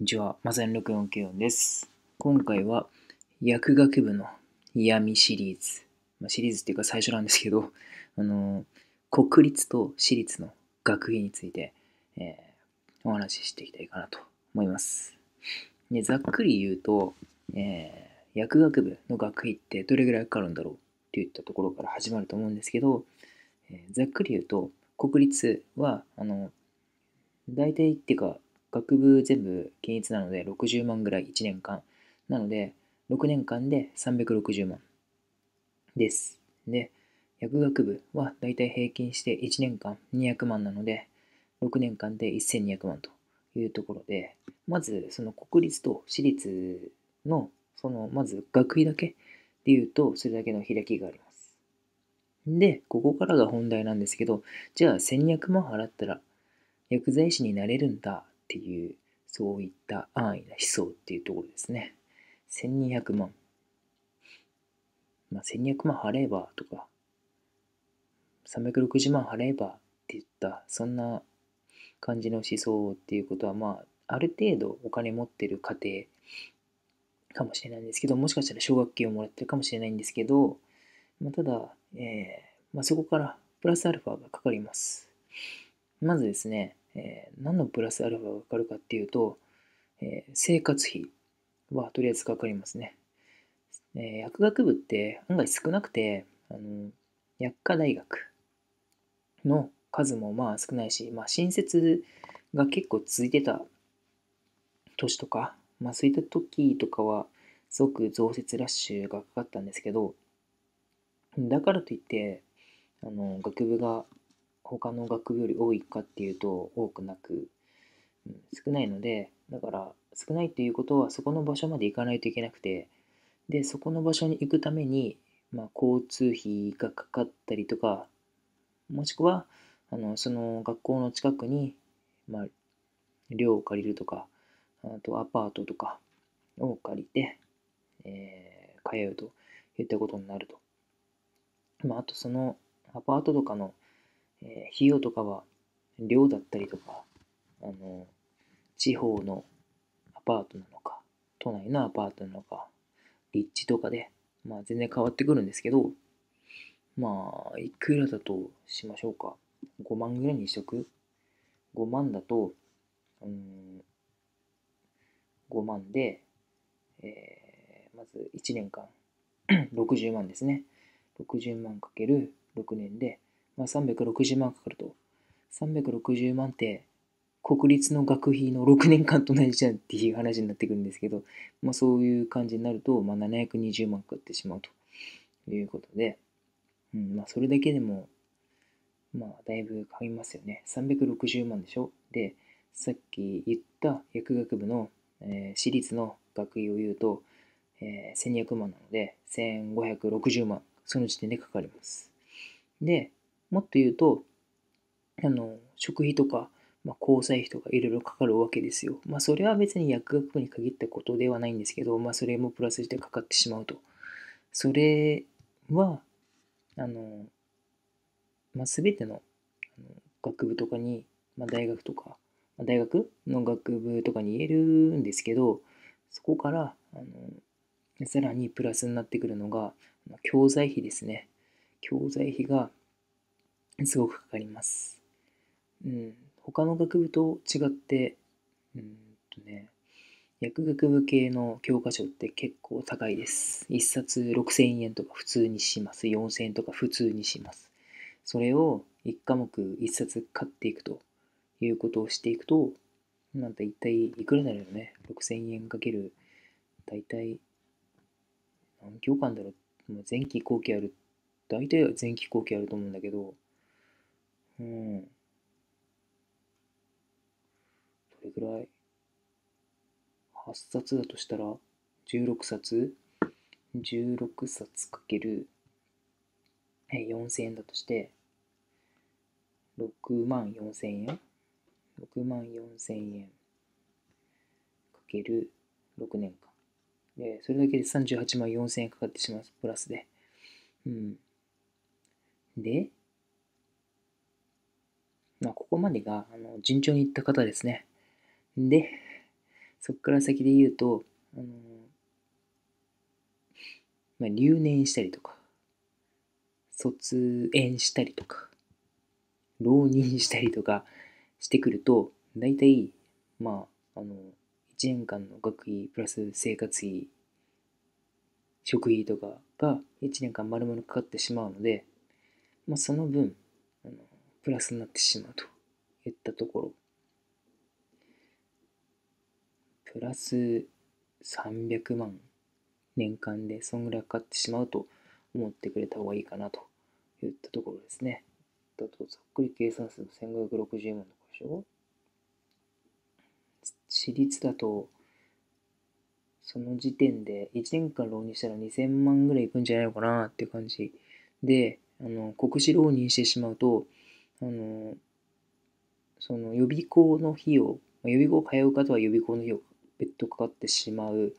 んにちは。まさに6 4 9ンです。今回は、薬学部の嫌味シリーズ。まあ、シリーズっていうか最初なんですけど、あのー、国立と私立の学費について、えー、お話ししていきたいかなと思います。ざっくり言うと、えー、薬学部の学費ってどれぐらいかかるんだろうっていったところから始まると思うんですけど、えざっくり言うと、国立は、あの、大体っていうか、学部全部均一なので60万ぐらい1年間。なので、6年間で360万です。で、薬学部はだいたい平均して1年間200万なので、6年間で1200万というところで、まずその国立と私立の、そのまず学位だけでいうと、それだけの開きがあります。で、ここからが本題なんですけど、じゃあ1200万払ったら薬剤師になれるんだっていうそういった安易な思想っていうところですね1200万まあ1200万払えばとか360万払えばっていったそんな感じの思想っていうことはまあある程度お金持ってる家庭かもしれないんですけどもしかしたら奨学金をもらってるかもしれないんですけど、まあ、ただ、えーまあ、そこからプラスアルファがかかりますまずですねえー、何のプラスアルファがかかるかっていうと、えー、生活費はとりあえずかかりますね。え薬学部って案外少なくて、あの薬科大学の数もまあ少ないし、まあ、新設が結構続いてた年とか、まあ、そういった時とかはすごく増設ラッシュがかかったんですけどだからといってあの学部が他の学部より多いかっていうと多くなく、うん、少ないのでだから少ないっていうことはそこの場所まで行かないといけなくてでそこの場所に行くために、まあ、交通費がかかったりとかもしくはあのその学校の近くに、まあ、寮を借りるとかあとアパートとかを借りて、えー、通うといったことになると。まあ、あとそのアパートとかのえー、費用とかは寮だったりとか、あの、地方のアパートなのか、都内のアパートなのか、立地とかで、まあ全然変わってくるんですけど、まあ、いくらだとしましょうか。5万ぐらいにしとく ?5 万だと、うん、5万で、えー、まず1年間、60 万ですね。60万かける6年でまあ、360万かかると。360万って、国立の学費の6年間と同じじゃんっていう話になってくるんですけど、まあ、そういう感じになると、まあ、720万かかってしまうということで、うんまあ、それだけでも、まあ、だいぶかみりますよね。360万でしょで、さっき言った薬学部の、えー、私立の学費を言うと、えー、1200万なので、1560万、その時点でかかります。で、もっと言うと、あの、食費とか、まあ、交際費とかいろいろかかるわけですよ。まあ、それは別に薬学部に限ったことではないんですけど、まあ、それもプラスしてかかってしまうと。それは、あの、まあ、全ての学部とかに、まあ、大学とか、まあ、大学の学部とかに言えるんですけど、そこから、あの、さらにプラスになってくるのが、教材費ですね。教材費が、すごくかかります。うん、他の学部と違って、うんとね、薬学部系の教科書って結構高いです。1冊6000円とか普通にします。4000円とか普通にします。それを1科目1冊買っていくということをしていくと、なんて一体いくらになるのね ?6000 円かける、大体、何教官だろう前期後期ある、大体は前期後期あると思うんだけど、うん。どれぐらい ?8 冊だとしたら、16冊 ?16 冊かける4000円だとして、6万4000円 ?6 万4000円かける6年間。で、それだけで38万4000円かかってしまう。プラスで。うん。で、までがあの順調にいった方ですね。で、そこから先で言うと、あのまあ、留年したりとか、卒園したりとか、浪人したりとかしてくると、大体、まあ、あの、1年間の学費プラス生活費、食費とかが1年間丸々かかってしまうので、まあ、その分あの、プラスになってしまうと。いったところ、プラス300万年間でそんぐらいかかってしまうと思ってくれた方がいいかなといったところですね。だとざっくり計算すると1560万とかでしょ私立だとその時点で1年間浪人したら2000万ぐらいいくんじゃないのかなっていう感じであの国士浪人してしまうとあのその予備校の費用、予備校通う方は予備校の費用別途かかってしまう、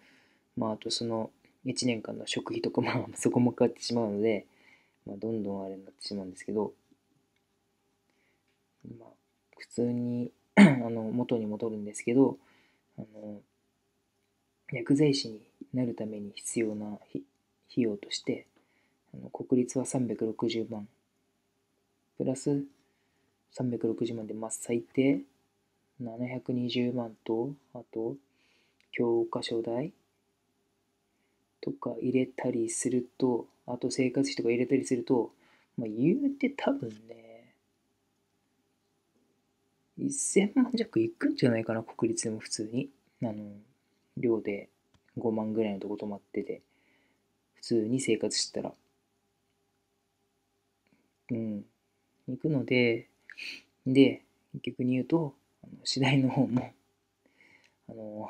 まあ、あとその1年間の食費とか、まあ、そこもかかってしまうので、まあ、どんどんあれになってしまうんですけど、まあ、普通に あの元に戻るんですけど、あの薬剤師になるために必要な費用として、あの国立は360万、プラス360万で、まあ、最低720万と、あと、教科書代とか入れたりすると、あと生活費とか入れたりすると、まあ、言うて多分ね、1000万弱いくんじゃないかな、国立でも普通に。あの、寮で5万ぐらいのとこ泊まってて、普通に生活してたら。うん。行くので、で、結局に言うと、あの次第の方も、あの、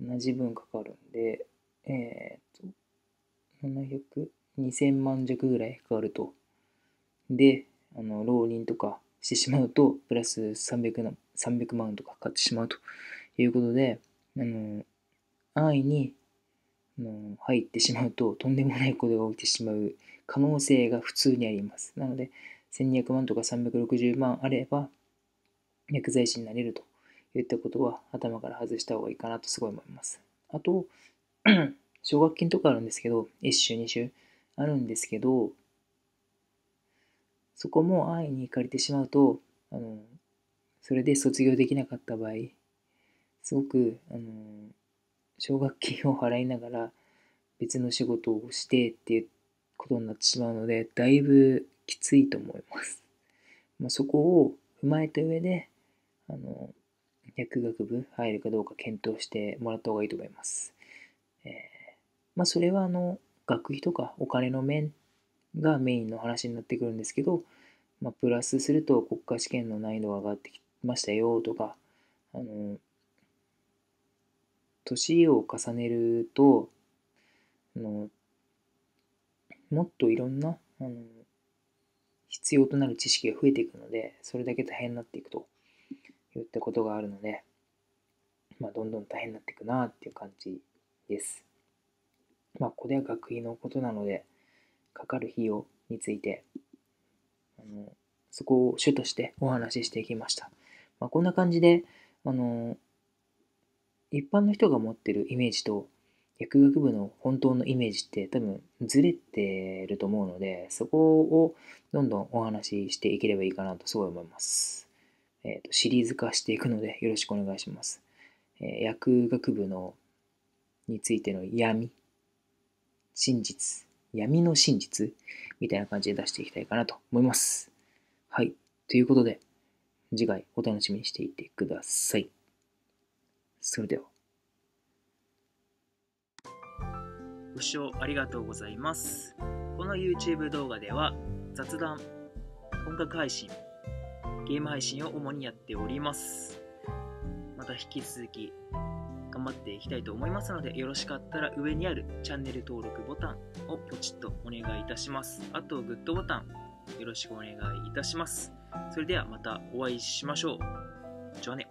同じ分かかるんで、えー、っと、700、2000万弱ぐらいかかると。で、あの、浪人とかしてしまうと、プラス300な300万とかかかってしまうということで、あの、安易に、あの、入ってしまうと、とんでもないことが起きてしまう可能性が普通にあります。なので、1200万とか360万あれば薬剤師になれるといったことは頭から外した方がいいかなとすごい思います。あと、奨学金とかあるんですけど、1週2週あるんですけど、そこも安易に借りてしまうと、あのそれで卒業できなかった場合、すごく、あの奨学金を払いながら別の仕事をしてっていうことになってしまうので、だいぶきついと思います。まあ、そこを踏まえた上で、あの、薬学部入るかどうか検討してもらった方がいいと思います。えー、まあ、それはあの、学費とかお金の面がメインの話になってくるんですけど、まあ、プラスすると国家試験の難易度が上がってきましたよとか、あの、年を重ねると、あのもっといろんなあの必要となる知識が増えていくので、それだけ大変になっていくと言ったことがあるので、まあ、どんどん大変になっていくなっていう感じです。まあ、これは学費のことなので、かかる費用について、あのそこを主としてお話ししていきました。まあ、こんな感じで、あの、一般の人が持ってるイメージと薬学部の本当のイメージって多分ずれてると思うので、そこをどんどんお話ししていければいいかなとすごい思います。えっ、ー、と、シリーズ化していくのでよろしくお願いします。えー、薬学部のについての闇、真実、闇の真実みたいな感じで出していきたいかなと思います。はい。ということで、次回お楽しみにしていてください。それでは。ご視聴ありがとうございます。この YouTube 動画では雑談、音楽配信、ゲーム配信を主にやっております。また引き続き頑張っていきたいと思いますので、よろしかったら上にあるチャンネル登録ボタンをポチッとお願いいたします。あと、グッドボタンよろしくお願いいたします。それではまたお会いしましょう。じゃあね。